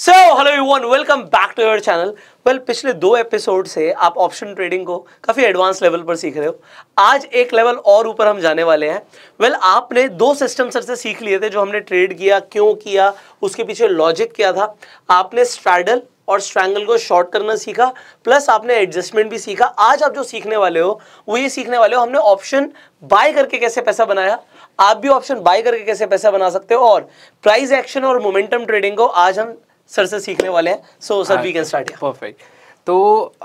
So hello everyone welcome back to your channel well पिछले दो episode से आप ऑप्शन ट्रेडिंग को काफ़ी एडवांस लेवल पर सीख रहे हो आज एक लेवल और ऊपर हम जाने वाले हैं वेल well, आपने दो सिस्टम सर से सीख लिए थे जो हमने ट्रेड किया क्यों किया उसके पीछे लॉजिक क्या था आपने स्ट्रैडल और स्ट्रैंगल को शॉर्ट करना सीखा प्लस आपने एडजस्टमेंट भी सीखा आज आप जो सीखने वाले हो वो ये सीखने वाले हो हमने ऑप्शन बाय करके कैसे पैसा बनाया आप भी ऑप्शन बाय करके कैसे पैसा बना सकते हो और प्राइस एक्शन और मोमेंटम ट्रेडिंग को आज हम सर से सीखने वाले हैं so sir we can start perfect तो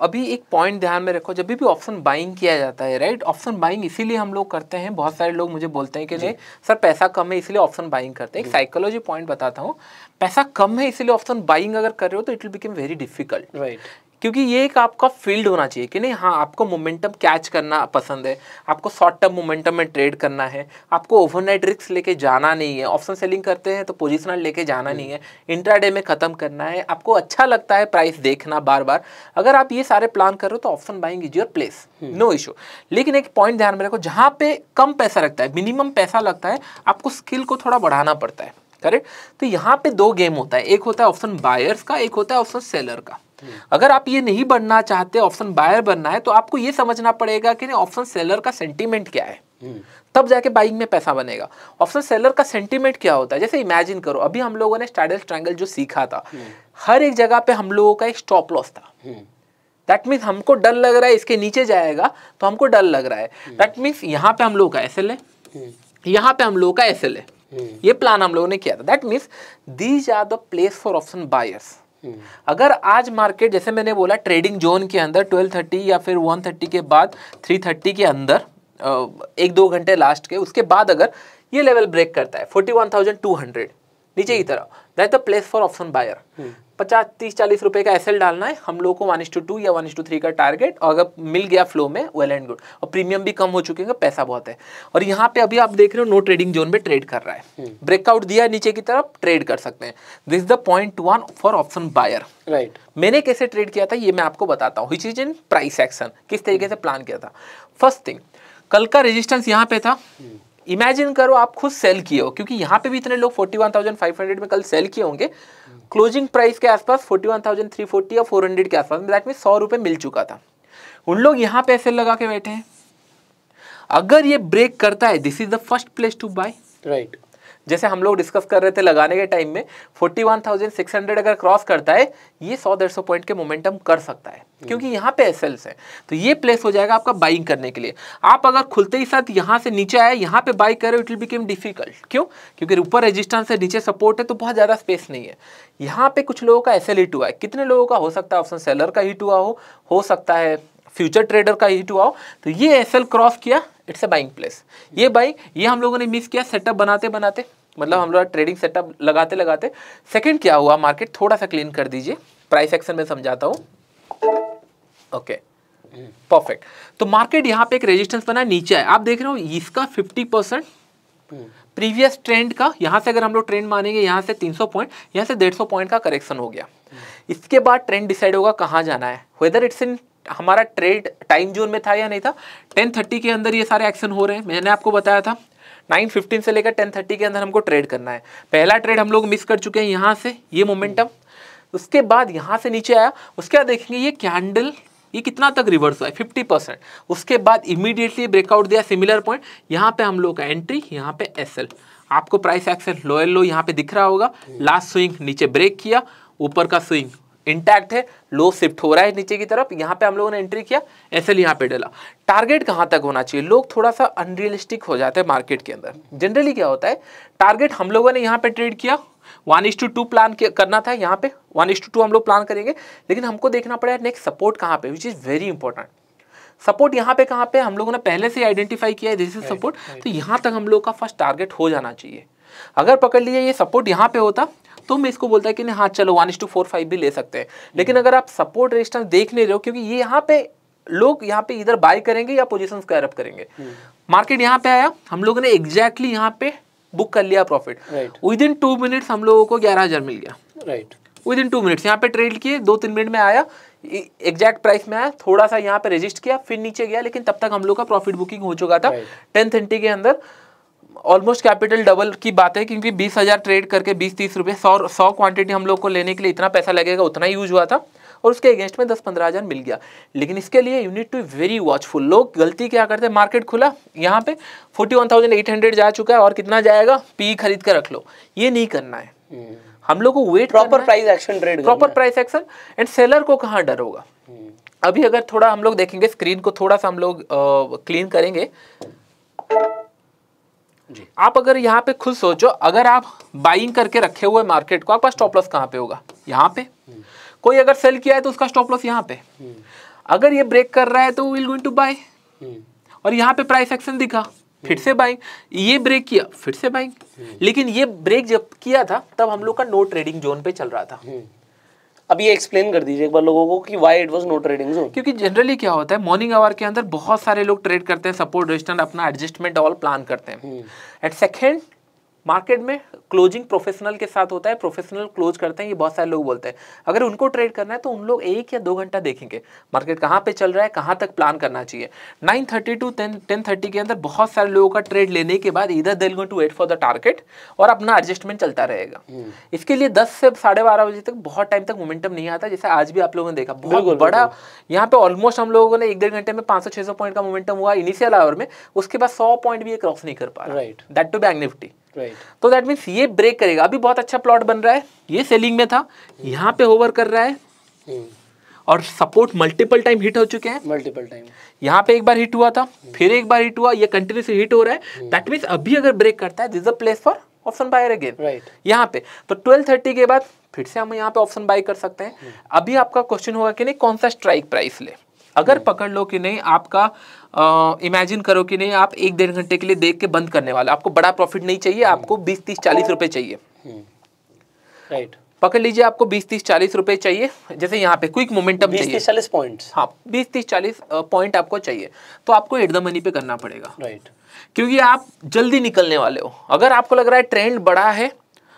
अभी एक पॉइंट ध्यान में रखो जब भी ऑप्शन बाइंग किया जाता है राइट ऑप्शन बाइंग इसीलिए हम लोग करते हैं बहुत सारे लोग मुझे बोलते हैं कि नहीं सर पैसा कम है इसलिए ऑप्शन बाइंग करते हैं एक साइकोलॉजी पॉइंट बताता हूँ पैसा कम है इसलिए ऑप्शन बाइंग अगर कर रहे हो तो it will become very difficult right क्योंकि ये एक आपका फील्ड होना चाहिए कि नहीं हाँ आपको मोमेंटम कैच करना पसंद है आपको शॉर्ट टर्म मोमेंटम में ट्रेड करना है आपको ओवरनाइट रिक्स लेके जाना नहीं है ऑप्शन सेलिंग करते हैं तो पोजिशनल लेके जाना नहीं है इंट्राडे में ख़त्म करना है आपको अच्छा लगता है प्राइस देखना बार बार अगर आप ये सारे प्लान कर रहे हो तो option buying is your place hmm. No issue लेकिन एक पॉइंट ध्यान में रखो जहाँ पे कम पैसा लगता है मिनिमम पैसा लगता है आपको स्किल को थोड़ा बढ़ाना पड़ता है करेक्ट तो यहाँ पे दो गेम होता है एक होता है ऑप्शन बायर्स का एक होता है ऑप्शन सेलर का अगर आप ये नहीं बनना चाहते ऑप्शन बायर बनना है तो आपको ये समझना पड़ेगा कि ऑप्शन सेलर का सेंटीमेंट क्या है हम्म। तब जाके बाइंग में पैसा बनेगा ऑप्शन सेलर का सेंटीमेंट क्या होता है जैसे इमेजिन करो अभी हम लोगों ने स्टाइडल ट्रायंगल जो सीखा था हम्म। हर एक जगह पे हम लोगों का एक स्टॉप लॉस था दैट हम्म। मीन्स हमको डर लग रहा है इसके नीचे जाएगा तो हमको डर लग रहा है दैट मीन्स यहाँ पे हम लोगों का एस एल यहाँ पे हम लोगों का एस एल ये प्लान हम लोगों ने किया था that means these are the place for option buyers अगर आज मार्केट जैसे मैंने बोला ट्रेडिंग जोन के अंदर 12:30 या फिर 1:30 के बाद 3:30 के अंदर एक दो घंटे लास्ट के उसके बाद अगर ये लेवल ब्रेक करता है 41,200 नीचे की तरफ that the place for option buyer पचास तीस चालीस रुपए का एसएल डालना है हम लोगों को वन टू टू या वन टू थ्री का टारगेट और अगर मिल गया फ्लो में वेल एंड गुड और प्रीमियम भी कम हो चुके हैं पैसा बहुत है और यहाँ पे अभी आप देख रहे हो नो ट्रेडिंग जोन में ट्रेड कर रहा है ब्रेकआउट hmm. दिया नीचे की तरफ ट्रेड कर सकते हैं this the point one for option buyer right मैंने कैसे ट्रेड किया था ये मैं आपको बताता हूँ which is in price action किस तरीके से प्लान किया था फर्स्ट थिंग कल का रेजिस्टेंस यहाँ पे था hmm. इमेजिन करो आप खुद सेल किए हो क्योंकि यहाँ पे भी इतने लोग 41,500 में कल सेल किए होंगे क्लोजिंग प्राइस के आसपास 41,340 या 400 के आसपास दैट मीन सौ रुपये मिल चुका था उन लोग यहाँ पे सेल लगा के बैठे हैं अगर ये ब्रेक करता है this is the first place to buy right जैसे हम लोग डिस्कस कर रहे थे लगाने के टाइम में 41,600 अगर क्रॉस करता है ये सौ डेढ़ सौ पॉइंट के मोमेंटम कर सकता है हम्म। क्योंकि यहाँ पे एसएल्स है तो ये प्लेस हो जाएगा आपका बाइंग करने के लिए आप अगर खुलते ही साथ यहाँ से नीचे आए यहाँ पे बाई करो इट विल बिकेम डिफिकल्ट क्यों क्योंकि ऊपर रजिस्टेंस है नीचे सपोर्ट है तो बहुत ज़्यादा स्पेस नहीं है यहाँ पे कुछ लोगों का एस हिट हुआ है कितने लोगों का हो सकता है ऑप्शन सेलर का हिट e हुआ हो हो सकता है फ्यूचर ट्रेडर का हिट हुआ हो तो ये एस क्रॉस किया इट्स अ बाइंग प्लेस ये बाइंग ये हम लोगों ने मिस किया सेटअप बनाते बनाते मतलब हम लोग ट्रेडिंग सेटअप लगाते लगाते सेकंड क्या हुआ मार्केट थोड़ा सा क्लीन कर दीजिए प्राइस एक्शन में समझाता हूँ ओके परफेक्ट तो मार्केट यहाँ पे एक रेजिस्टेंस बना नीचे है आप देख रहे हो इसका फिफ्टी परसेंट प्रीवियस ट्रेंड का यहाँ से अगर हम लोग ट्रेंड मानेंगे यहाँ से 300 पॉइंट यहाँ से 150 पॉइंट का करेक्शन हो गया इसके बाद ट्रेंड डिसाइड होगा कहाँ जाना है वेदर इट्स इन हमारा ट्रेड टाइम जोन में था या नहीं था 10:30 के अंदर ये सारे एक्शन हो रहे हैं मैंने आपको बताया था 9:15 से लेकर 10:30 के अंदर हमको ट्रेड करना है पहला ट्रेड हम लोग मिस कर चुके हैं यहाँ से ये मोमेंटम उसके बाद यहाँ से नीचे आया उसके बाद देखेंगे ये कैंडल ये कितना तक रिवर्स हुआ है फिफ्टी परसेंट उसके बाद इमीडिएटली ब्रेकआउट दिया सिमिलर पॉइंट यहाँ पे हम लोग का एंट्री यहाँ पे एस आपको प्राइस एक्शन लोयल लो यहाँ पे दिख रहा होगा लास्ट स्विंग नीचे ब्रेक किया ऊपर का स्विंग इंटैक्ट है लो शिफ्ट हो रहा है नीचे की तरफ यहाँ पे हम लोगों ने एंट्री किया एसएल यहाँ पे डाला टारगेट कहाँ तक होना चाहिए लोग थोड़ा सा अनरियलिस्टिक हो जाते हैं मार्केट के अंदर जनरली क्या होता है टारगेट हम लोगों ने यहाँ पे ट्रेड किया one is to two plan करना था यहाँ पे वन इज टू टू हम लोग प्लान करेंगे लेकिन हमको देखना पड़ेगा नेक्स्ट सपोर्ट कहाँ पे which is very important support यहाँ पे कहाँ पे हम लोगों ने पहले से आइडेंटिफाई किया है दिस इज सपोर्ट तो यहाँ तक हम लोग का फर्स्ट टारगेट हो जाना चाहिए अगर पकड़ लिया ये सपोर्ट यहाँ पे होता तो मैं इसको बोलता है कि नहीं हाँ चलो वन टू फोर फाइव भी ले सकते हैं हम्म। लेकिन अगर आप सपोर्ट रेजिस्टेंस देख ले रहे हो क्योंकि ये यहाँ पे लोग यहाँ पे इधर बाय करेंगे या पोजिशन स्क्वायर अप करेंगे मार्केट हम्म। यहाँ पे आया हम लोगों ने एग्जैक्टली यहाँ पे बुक कर लिया profit within two minutes हम लोगों को ग्यारह हजार मिल गया right within two minutes यहाँ पे ट्रेड किए दो तीन मिनट में आया एग्जैक्ट प्राइस में आया थोड़ा सा यहाँ पे रजिस्ट किया फिर नीचे गया लेकिन तब तक हम लोग का प्रॉफिट बुकिंग हो चुका था टेन थर्टी के अंदर ऑलमोस्ट कैपिटल डबल की बात है क्योंकि बीस हज़ार ट्रेड करके बीस तीस रुपये सौ सौ क्वांटिटी हम लोग को लेने के लिए इतना पैसा लगेगा उतना यूज हुआ था और उसके अगेंस्ट में दस पंद्रह हज़ार मिल गया लेकिन इसके लिए you need to very watchful लोग गलती क्या करते हैं मार्केट खुला यहाँ पे forty one thousand eight hundred जा चुका है और कितना जाएगा पी खरीद कर रख लो ये नहीं करना है हम्म। हम लोग को wait proper price action trade proper price action and seller को कहाँ डर होगा हम्म। अभी अगर थोड़ा हम लोग देखेंगे स्क्रीन को थोड़ा सा हम लोग क्लीन करेंगे जी आप अगर यहाँ पे खुद सोचो अगर आप बाइंग करके रखे हुए मार्केट को आपका स्टॉप लॉस कहाँ पे होगा यहाँ पे हम्म। कोई अगर सेल किया है तो उसका स्टॉप लॉस यहाँ पे हम्म। अगर ये ब्रेक कर रहा है तो विल गोइंग टू बाय और यहाँ पे प्राइस एक्शन दिखा फिर हम्म। से बाइंग ये ब्रेक किया फिर से बाइंग लेकिन ये ब्रेक जब किया था तब हम लोग का नो ट्रेडिंग जोन पे चल रहा था अब ये एक्सप्लेन कर दीजिए एक बार लोगों को कि why it was no trading zone क्योंकि जनरली क्या होता है मॉर्निंग आवर के अंदर बहुत सारे लोग ट्रेड करते हैं सपोर्ट रेजिस्टेंट अपना एडजस्टमेंट ऑल प्लान करते हैं एट हम्म। सेकेंड मार्केट में क्लोजिंग प्रोफेशनल के साथ होता है प्रोफेशनल क्लोज करते हैं ये बहुत सारे लोग बोलते हैं अगर उनको ट्रेड करना है तो उन लोग एक या दो घंटा देखेंगे मार्केट कहाँ पे चल रहा है कहाँ तक प्लान करना चाहिए 9:30 टू टेन टेन थर्टी के अंदर बहुत सारे लोगों का ट्रेड लेने के बाद इधर they'll going to wait for the target और अपना एडजस्टमेंट चलता रहेगा हम्म। इसके लिए दस से साढ़े बजे तक बहुत टाइम तक मोमेंटम नहीं आता जैसे आज भी आप लोगों ने देखा बहुत बड़ा यहाँ पे ऑलमोस्ट हम लोगों ने एक डेढ़ घंटे में पांच सौ पॉइंट का मोमेंटम हुआ इनिशियल आवर में उसके बाद सौ पॉइंट भी क्रॉस नहीं कर पा right that to Bank Nifty तो दैट मीन्स ये ब्रेक करेगा अभी बहुत अच्छा प्लॉट बन रहा है ये सेलिंग में था hmm. यहाँ पे होवर कर रहा है hmm. और सपोर्ट मल्टीपल टाइम हिट हो चुके हैं मल्टीपल टाइम यहाँ पे एक बार हिट हुआ था hmm. फिर एक बार हिट हुआ ये कंटिन्यूस हिट हो रहा है दैट मीन्स अभी अगर ब्रेक करता है this the place for option buyer again right यहाँ पे तो ट्वेल्व थर्टी के बाद फिर से हम यहाँ पे ऑप्शन बाय कर सकते हैं अभी आपका क्वेश्चन होगा कि नहीं कौन सा स्ट्राइक प्राइस ले अगर हम्म। पकड़ लो कि नहीं आपका इमेजिन करो कि नहीं आप एक डेढ़ घंटे के लिए देख के बंद करने वाले आपको बड़ा प्रॉफिट नहीं चाहिए हम्म। आपको बीस तीस चालीस रुपए चाहिए राइट हम्म। पकड़ लीजिए आपको बीस तीस चालीस रुपए चाहिए जैसे यहाँ पे क्विक मोमेंटम चाहिए बीस चालीस पॉइंट हाँ बीस तीस चालीस पॉइंट आपको चाहिए तो आपको एट द मनी पे करना पड़ेगा राइट right. क्योंकि आप जल्दी निकलने वाले हो अगर आपको लग रहा है ट्रेंड बड़ा है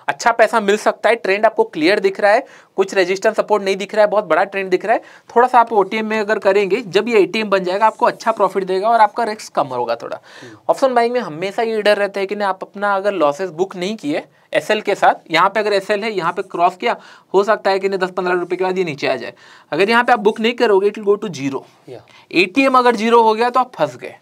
अच्छा पैसा मिल सकता है ट्रेंड आपको क्लियर दिख रहा है कुछ रेजिस्टेंस सपोर्ट नहीं दिख रहा है बहुत बड़ा ट्रेंड दिख रहा है थोड़ा सा आप ओ में अगर करेंगे जब ये ए बन जाएगा आपको अच्छा प्रॉफिट देगा और आपका रिस्क कम होगा थोड़ा ऑप्शन हम्म। बाइंग में हमेशा ये डर रहता है कि नहीं आप अपना अगर लॉसेज बुक नहीं किए एस के साथ यहाँ पे अगर एस है यहाँ पे क्रॉस किया हो सकता है कि नहीं दस पंद्रह रुपये के बाद ये नीचे आ जाए अगर यहाँ पे आप बुक नहीं करोगे it will go to zero ATM अगर जीरो हो गया तो आप फंस गए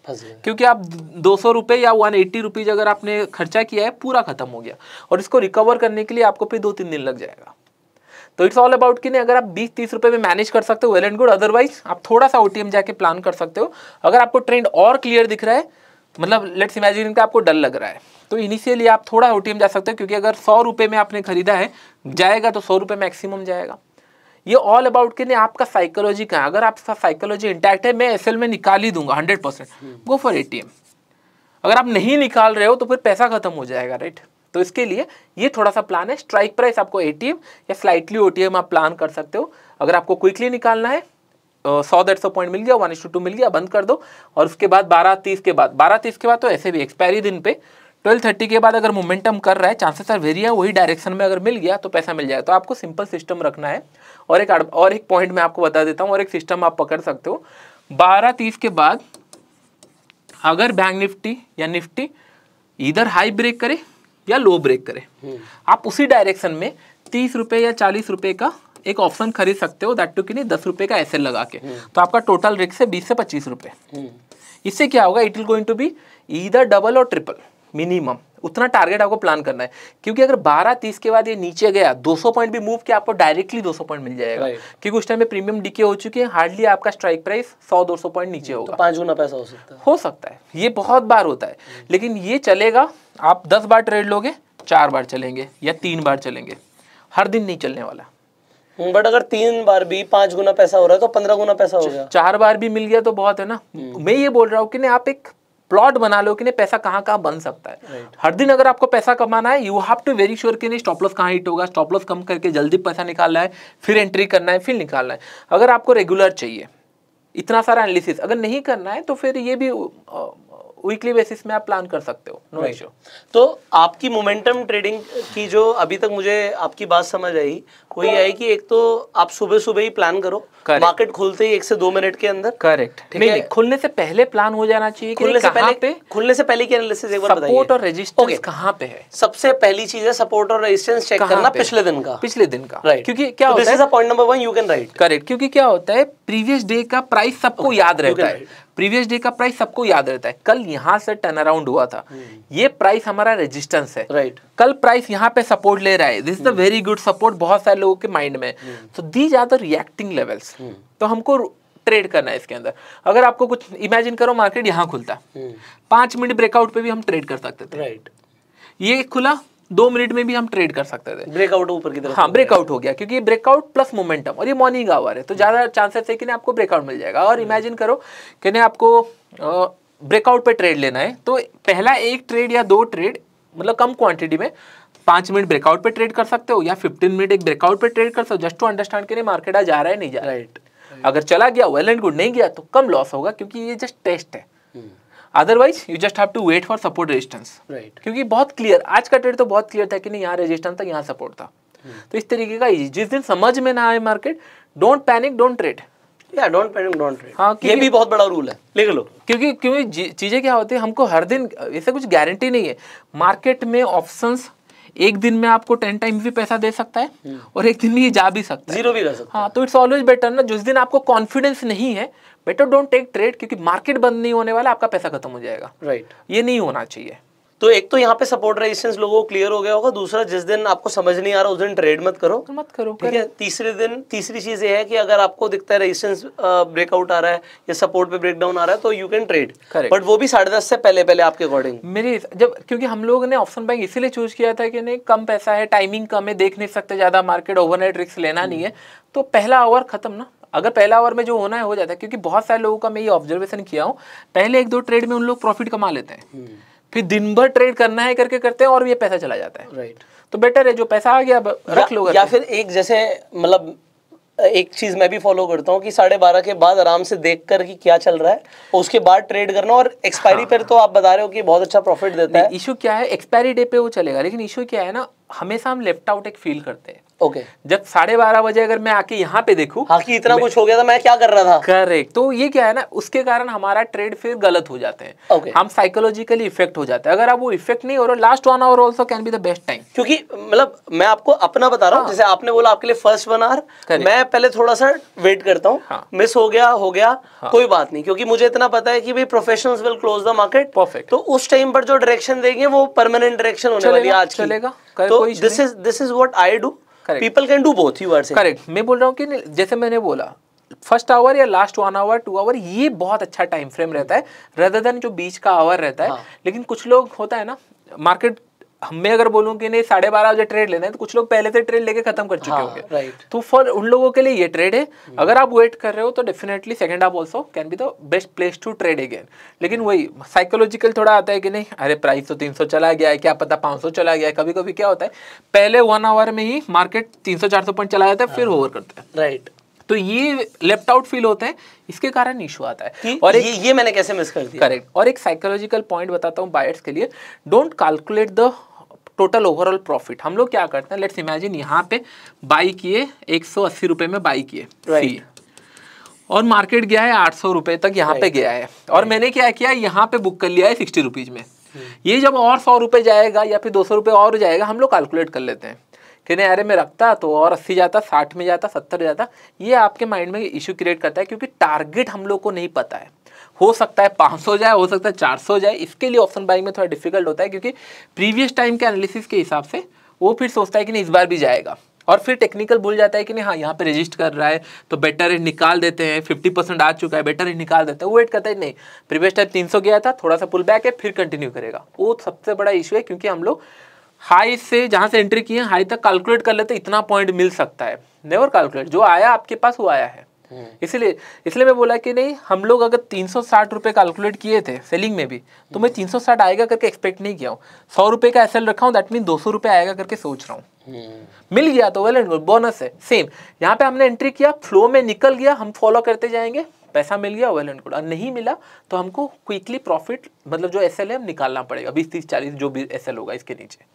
क्योंकि आप दो सौ रुपये या वन एट्टी रुपीज़ अगर आपने खर्चा किया है पूरा खत्म हो गया और इसको रिकवर करने के लिए आपको फिर दो तीन दिन लग जाएगा तो इट्स ऑल अबाउट कि नहीं अगर आप बीस तीस रुपये में मैनेज कर सकते हो वेल एंड गुड अदरवाइज आप थोड़ा सा ओ जाके प्लान कर सकते हो अगर आपको ट्रेंड और क्लियर दिख रहा है मतलब लेट्स इमेजिन इनका आपको डर लग रहा है तो इनिशियली आप थोड़ा ओ जा सकते हो क्योंकि अगर सौ रुपये में आपने खरीदा है जाएगा तो सौ रुपये मैक्सिमम जाएगा ये ऑल अबाउट के लिए आपका साइकोलॉजी कहाँ अगर आपका साइकोलॉजी इंटैक्ट है मैं एस में निकाल ही दूंगा hundred percent go for a अगर आप नहीं निकाल रहे हो तो फिर पैसा खत्म हो जाएगा राइट तो इसके लिए ये थोड़ा सा प्लान है स्ट्राइक प्राइस आपको ए या स्लाइटली ओ आप प्लान कर सकते हो अगर आपको क्विकली निकालना है सौ डेढ़ सौ पॉइंट मिल गया वन टू मिल गया बंद कर दो और उसके बाद बारह तीस के बाद बारह तीस के बाद तो ऐसे भी एक्सपायरी दिन पे ट्वेल्व थर्टी के बाद अगर मोमेंटम कर रहा है चांसेस आर वेरी है वही डायरेक्शन में अगर मिल गया तो पैसा मिल जाएगा तो आपको सिंपल सिस्टम रखना है और एक और एक पॉइंट मैं आपको बता देता हूँ और एक सिस्टम आप पकड़ सकते हो बारह तीस के बाद अगर बैंक निफ्टी या निफ्टी इधर हाई ब्रेक करे या लो ब्रेक करे हम्म। आप उसी डायरेक्शन में तीस रुपये या चालीस रुपये का एक ऑप्शन खरीद सकते हो दैट टू कि नहीं दस रुपए का एसएल लगा के हम्म। तो आपका टोटल रिक्स है बीस से पच्चीस रुपए हम्म। इससे क्या होगा it will going to be either double और ट्रिपल मिनिमम उतना टारगेट आपको प्लान करना है क्योंकि अगर 12 30 के बाद ये नीचे गया 200 पॉइंट भी मूव किया आपको डायरेक्टली 200 पॉइंट मिल जाएगा क्योंकि उस टाइम में प्रीमियम डीके हो चुकी है हार्डली आपका स्ट्राइक प्राइस 100 200 पॉइंट नीचे हम्म, होगा तो पांच गुना पैसा हो सकता है हो सकता है ये बहुत बार होता है लेकिन ये चलेगा आप दस बार ट्रेड लोगे चार बार चलेंगे या तीन बार चलेंगे हर दिन नहीं चलने वाला बट हम्म, अगर तीन बार भी पांच गुना पैसा हो रहा है तो पंद्रह गुना पैसा हो गया चार बार भी मिल गया तो बहुत है ना हम्म। मैं ये बोल रहा हूँ कि आप एक प्लॉट बना लो कि नहीं पैसा कहाँ कहाँ बन सकता है right. हर दिन अगर आपको पैसा कमाना है you have to very sure कि नहीं स्टॉप लॉस कहाँ हिट होगा स्टॉप लॉस कम करके जल्दी पैसा निकालना है फिर एंट्री करना है फिर निकालना है अगर आपको रेगुलर चाहिए इतना सारा एनालिसिस अगर नहीं करना है तो फिर ये भी वीकली बेसिस में आप प्लान कर सकते हो नो इशू तो आपकी मोमेंटम ट्रेडिंग की जो अभी तक मुझे आपकी बात समझ आई वो ये है कि एक तो आप सुबह सुबह ही प्लान करो मार्केट खुलते ही एक से दो मिनट के अंदर करेक्ट नहीं खुलने से पहले प्लान हो जाना चाहिए खुलने से पहले पे खुलने से पहले की एनालिसिस एक बार सपोर्ट और रेजिस्टेंस कहाँ पे है सबसे पहली चीज है सपोर्ट और रेजिस्टेंस चेक करना पिछले दिन का पिछले दिन का राइट क्योंकि क्या होता है point number one you can right correct क्योंकि क्या होता है प्रीवियस डे का प्राइस सबको याद रहता है प्रीवियस डे का प्राइस सबको याद रहता है कल यहाँ से टर्न अराउंड हुआ था हम्म। ये प्राइस हमारा रेजिस्टेंस है राइट right. कल प्राइस यहाँ पे सपोर्ट ले रहा है this is the very good support बहुत सारे लोगों के माइंड में तो these are the reacting levels तो हमको ट्रेड करना है इसके अंदर अगर आपको कुछ इमेजिन करो मार्केट यहाँ खुलता हम्म। पांच मिनट ब्रेकआउट पे भी हम ट्रेड कर सकते थे राइट right. ये खुला दो मिनट में भी हम ट्रेड कर सकते थे ब्रेकआउट ऊपर की तरफ हाँ ब्रेकआउट हो गया क्योंकि ब्रेकआउट प्लस मोमेंटम और ये मॉर्निंग आवर है तो ज़्यादा चांसेस है कि ना आपको ब्रेकआउट मिल जाएगा और इमेजिन हम्म। करो कि आपको ब्रेकआउट पे ट्रेड लेना है तो पहला एक ट्रेड या दो ट्रेड मतलब कम क्वांटिटी में पांच मिनट ब्रेकआउट पे ट्रेड कर सकते हो या फिफ्टीन मिनट एक ब्रेकआउट पे ट्रेड कर सकते हो जस्ट टू अंडरस्टैंड के लिए मार्केट आज जा रहा है नहीं जा रहा है अगर चला गया वेल एंड गुड नहीं गया तो कम लॉस होगा क्योंकि ये जस्ट टेस्ट है हम्म। Otherwise you just have to wait for support resistance right क्योंकि बहुत क्लियर आज का ट्रेड तो बहुत क्लियर था कि नहीं यहाँ रेजिस्टेंस था यहाँ सपोर्ट था hmm. तो इस तरीके का जिस दिन समझ में ना आए market don't panic don't trade या डोंट पैनिक डोंट ट्रेड हाँ ये भी बहुत बड़ा रूल है लिख लो क्योंकि क्योंकि चीज़ें क्या होती है हमको हर दिन ऐसा कुछ गारंटी नहीं है मार्केट में ऑप्शंस एक दिन में आपको टेन टाइम्स भी पैसा दे सकता है हम्म। और एक दिन में ये जा भी सकता है जीरो भी कर सकता हाँ तो इट्स ऑलवेज बेटर ना जिस दिन आपको कॉन्फिडेंस नहीं है बेटर डोंट टेक ट्रेड क्योंकि मार्केट बंद नहीं होने वाला आपका पैसा खत्म हो जाएगा राइट right. ये नहीं होना चाहिए तो एक तो यहाँ पे सपोर्ट रेजिस्टेंस लोगों को क्लियर हो गया होगा दूसरा जिस दिन आपको समझ नहीं आ रहा उस दिन ट्रेड मत करो मत करो ठीक है तीसरे दिन तीसरी चीज ये है कि अगर आपको दिखता है रेजिस्टेंस ब्रेकआउट आ रहा है या सपोर्ट पे ब्रेकडाउन आ रहा है तो यू कैन ट्रेड बट वो भी साढ़े दस से पहले पहले आपके अकॉर्डिंग मेरे जब क्योंकि हम लोग ने ऑप्शन बैंक इसीलिए चूज किया था कि नहीं कम पैसा है टाइमिंग कम है देख नहीं सकते ज्यादा मार्केट ओवरनाइट रिस्क लेना नहीं है तो पहला ओवर खत्म ना अगर पहला ओवर में जो होना है हो जाता है क्योंकि बहुत सारे लोगों का मैं ये ऑब्जर्वेशन किया हूँ पहले एक दो ट्रेड में उन लोग प्रॉफिट कमा लेते हैं हम्म। फिर दिन भर ट्रेड करना है करके करते हैं और ये पैसा चला जाता है राइट तो बेटर है जो पैसा आ गया रख लो या फिर एक जैसे मतलब एक चीज मैं भी फॉलो करता हूँ कि साढ़े बारह के बाद आराम से देख कर कि क्या चल रहा है उसके बाद ट्रेड करना और एक्सपायरी हाँ। पर तो आप बता रहे हो कि बहुत अच्छा प्रॉफिट देता है इशू क्या है एक्सपायरी डे पे वो चलेगा लेकिन इशू क्या है ना हमेशा हम लेफ्ट आउट एक फील करते हैं ओके जब साढ़े बारह बजे अगर मैं आके यहाँ पे देखूँ हाकि इतना कुछ हो गया था मैं क्या कर रहा था करेक्ट तो ये क्या है ना उसके कारण हमारा ट्रेड फिर गलत हो जाते हैं हम साइकोलॉजिकली इफेक्ट हो जाते हैं अगर आप वो इफेक्ट नहीं हो रहा last one hour also can be the best time क्योंकि मतलब मैं आपको अपना बता रहा हूँ हाँ। जैसे आपने बोला आपके लिए फर्स्ट वन आवर मैं पहले थोड़ा सा वेट करता हूँ मिस हाँ। हो गया हो गया हाँ। कोई बात नहीं क्योंकि मुझे इतना पता है कि भाई professionals will close the market perfect तो उस टाइम पर जो डायरेक्शन देंगे वो परमानेंट डायरेक्शन होने वाली आज चलेगा तो this is this is what I do people can do both you are correct मैं बोल रहा हूँ कि जैसे मैंने बोला फर्स्ट आवर या last one hour two hour ये बहुत अच्छा टाइम फ्रेम रहता है रदर देन जो बीच का आवर रहता है हाँ। लेकिन कुछ लोग होता है ना मार्केट हमें अगर बोलूँ कि नहीं साढ़े बारह बजे ट्रेड लेना है तो कुछ लोग पहले से ट्रेड लेके खत्म कर चुके हाँ, होंगे तो फॉर उन लोगों के लिए ये ट्रेड है हम्म। अगर आप वेट कर रहे हो तो definitely second half also can be the best place to trade again लेकिन हम्म। वही साइकोलॉजिकल थोड़ा आता है कि नहीं अरे प्राइस तो तीन चला गया है क्या पता पाँच चला गया है कभी कभी क्या होता है पहले वन आवर में ही मार्केट तीन सौ पॉइंट चला जाता है फिर ओवर हाँ। करते हैं राइट तो ये लेफ्ट आउट फील होते हैं इसके कारण इशू आता है और एक, ये, ये मैंने कैसे मिस कर दिया करेक्ट और एक साइकोलॉजिकल पॉइंट बताता हूँ बायर्स के लिए don't calculate the total overall profit हम लोग क्या करते हैं लेट्स इमेजिन यहाँ पे बाई किए एक सौ अस्सी रुपये में बाई किए और मार्केट गया है आठ सौ रुपये तक यहाँ पे गया है और मैंने क्या किया यहाँ पे बुक कर लिया है सिक्सटी रुपीज़ में hmm. ये जब और सौ रुपये जाएगा या फिर दो सौ रुपये और जाएगा हम लोग कैलकुलेट कर लेते हैं कि नहीं अरे मैं रखता तो और अस्सी जाता साठ में जाता सत्तर जाता ये आपके माइंड में इशू क्रिएट करता है क्योंकि टारगेट हम लोग को नहीं पता है हो सकता है 500 जाए हो सकता है 400 जाए इसके लिए ऑप्शन बाइंग में थोड़ा डिफिकल्ट होता है क्योंकि प्रीवियस टाइम के एनालिसिस के हिसाब से वो फिर सोचता है कि नहीं इस बार भी जाएगा और फिर टेक्निकल भूल जाता है कि नहीं हाँ यहाँ पे रजिस्ट कर रहा है तो बेटर रेट निकाल देते हैं फिफ्टी परसेंट आ चुका है बेटर रेट निकाल देते हैं वो वेट करता है नहीं प्रीवियस टाइम तीन सौ गया था थोड़ा सा पुल बैक है फिर कंटिन्यू करेगा वो सबसे बड़ा इशू है क्योंकि हम लोग हाई से जहाँ से एंट्री किए हाई तक कैलकुलेट कर लेते इतना पॉइंट मिल सकता है नेवर कैलकुलेट जो आया आपके पास वो आया है हम्म। इसलिए इसलिए मैं बोला कि नहीं हम लोग अगर तीन सौ साठ रुपये कैलकुलेट किए थे सेलिंग में भी तो मैं तीन सौ साठ आएगा करके एक्सपेक्ट नहीं किया हूँ सौ रुपये का एस रखा हूँ दैट मीन दो सौ रुपये आएगा करके सोच रहा हूँ हम्म। मिल गया तो वेल एंड बोनस है सेम यहाँ पे हमने एंट्री किया फ्लो में निकल गया हम फॉलो करते जाएंगे पैसा मिल गया वेल एंड गुड और नहीं मिला तो हमको क्विकली प्रॉफिट मतलब जो एस है निकालना पड़ेगा बीस तीस चालीस जो भी एस होगा इसके नीचे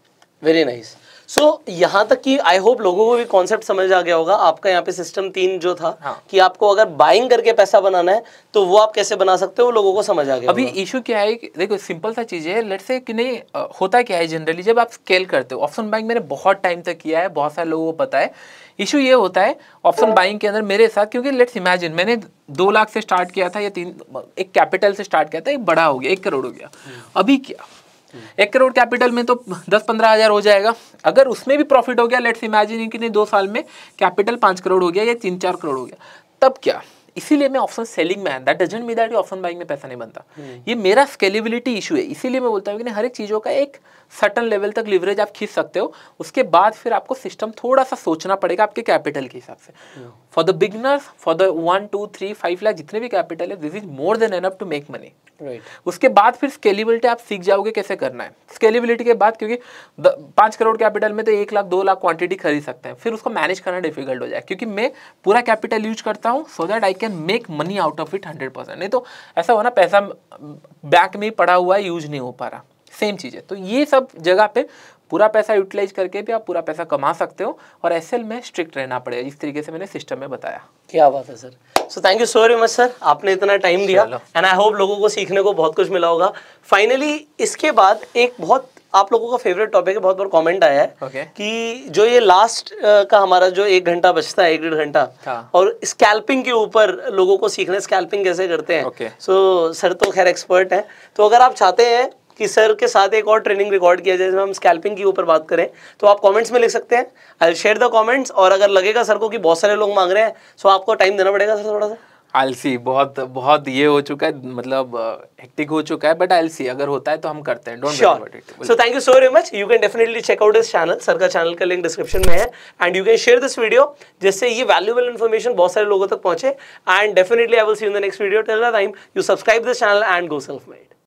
very nice nice. So so, यहाँ तक कि आई होप लोगों को भी कॉन्सेप्ट समझ आ गया होगा आपका यहाँ पे सिस्टम तीन जो था हाँ. कि आपको अगर बाइंग करके पैसा बनाना है तो वो आप कैसे बना सकते हो लोगों को समझ आ गया अभी इशू क्या है कि देखो सिंपल सा चीज़ है लेट से कि नहीं होता क्या है जनरली जब आप स्केल करते हो ऑप्शन बाइंग मैंने बहुत टाइम तक किया है बहुत सारे लोगों को पता है इशू ये होता है ऑप्शन बाइंग के अंदर मेरे साथ क्योंकि लेट्स इमेजिन मैंने दो लाख से स्टार्ट किया था या तीन एक कैपिटल से स्टार्ट किया था एक बड़ा हो गया एक करोड़ हो गया हम्म। अभी क्या एक करोड़ कैपिटल में तो दस पंद्रह हज़ार हो जाएगा अगर उसमें भी प्रॉफिट हो गया लेट्स इमेजिन कि नहीं दो साल में कैपिटल पाँच करोड़ हो गया या तीन चार करोड़ हो गया तब क्या इसीलिए मैं ऑप्शन सेलिंग में that doesn't me that option buying में पैसा नहीं बनता हम्म। ये मेरा स्केलेबिलिटी इशू है इसीलिए मैं बोलता हूँ कि हर एक चीज़ों का एक सर्टन लेवल तक लिवरेज आप खींच सकते हो उसके बाद फिर आपको सिस्टम थोड़ा सा सोचना पड़ेगा आपके कैपिटल के हिसाब से for the beginners for the one to three five lakh जितने भी कैपिटल है this is more than enough to make money Right. उसके बाद फिर स्केलेबिलिटी आप सीख जाओगे कैसे करना है स्केलेबिलिटी के बाद क्योंकि पाँच करोड़ कैपिटल में तो एक लाख दो लाख क्वांटिटी खरीद सकते हैं फिर उसको मैनेज करना डिफिकल्ट हो जाए क्योंकि मैं पूरा कैपिटल यूज करता हूँ so that I can can make money out of it hundred percent नहीं तो ऐसा हो ना पैसा बैंक में ही पड़ा हुआ है यूज नहीं हो पा रहा सेम चीज़ है तो ये सब जगह पे पूरा पैसा यूटिलाइज करके भी आप पूरा पैसा कमा सकते हो और एस में स्ट्रिक्ट रहना पड़ेगा इस तरीके से मैंने सिस्टम में बताया क्या बात है sir so thank you so very much sir आपने इतना टाइम दिया एंड आई होप लोगों को सीखने को बहुत कुछ मिला होगा फाइनली इसके बाद एक बहुत आप लोगों का फेवरेट टॉपिक है बहुत बार कमेंट आया है okay. कि जो ये लास्ट का हमारा जो एक घंटा बचता है एक डेढ़ घंटा हाँ. और स्कैल्पिंग के ऊपर लोगों को सीखना स्कैल्पिंग कैसे करते हैं okay. सो so, सर तो खैर एक्सपर्ट है तो अगर आप चाहते हैं कि सर के साथ एक और ट्रेनिंग रिकॉर्ड किया जाए जिसमें हम स्कैल्पिंग के ऊपर बात करें तो आप कॉमेंट्स में लिख सकते हैं आई शेयर द कॉमेंट्स और अगर लगेगा सर को कि बहुत सारे लोग मांग रहे हैं सो आपको टाइम देना पड़ेगा सर थोड़ा सा आलसी बहुत बहुत ये हो चुका है मतलब हेक्टिक हो चुका है बट आलसी अगर होता है तो हम करते हैं don't about it so thank you so very much you can definitely check out this channel sir का चैनल का लिंक डिस्क्रिप्शन में है and you can share this video जिससे ये वैल्यूबल इन्फॉर्मेशन बहुत सारे लोगों तक पहुंचे and definitely I will see in the next video till the time you subscribe this channel and go self made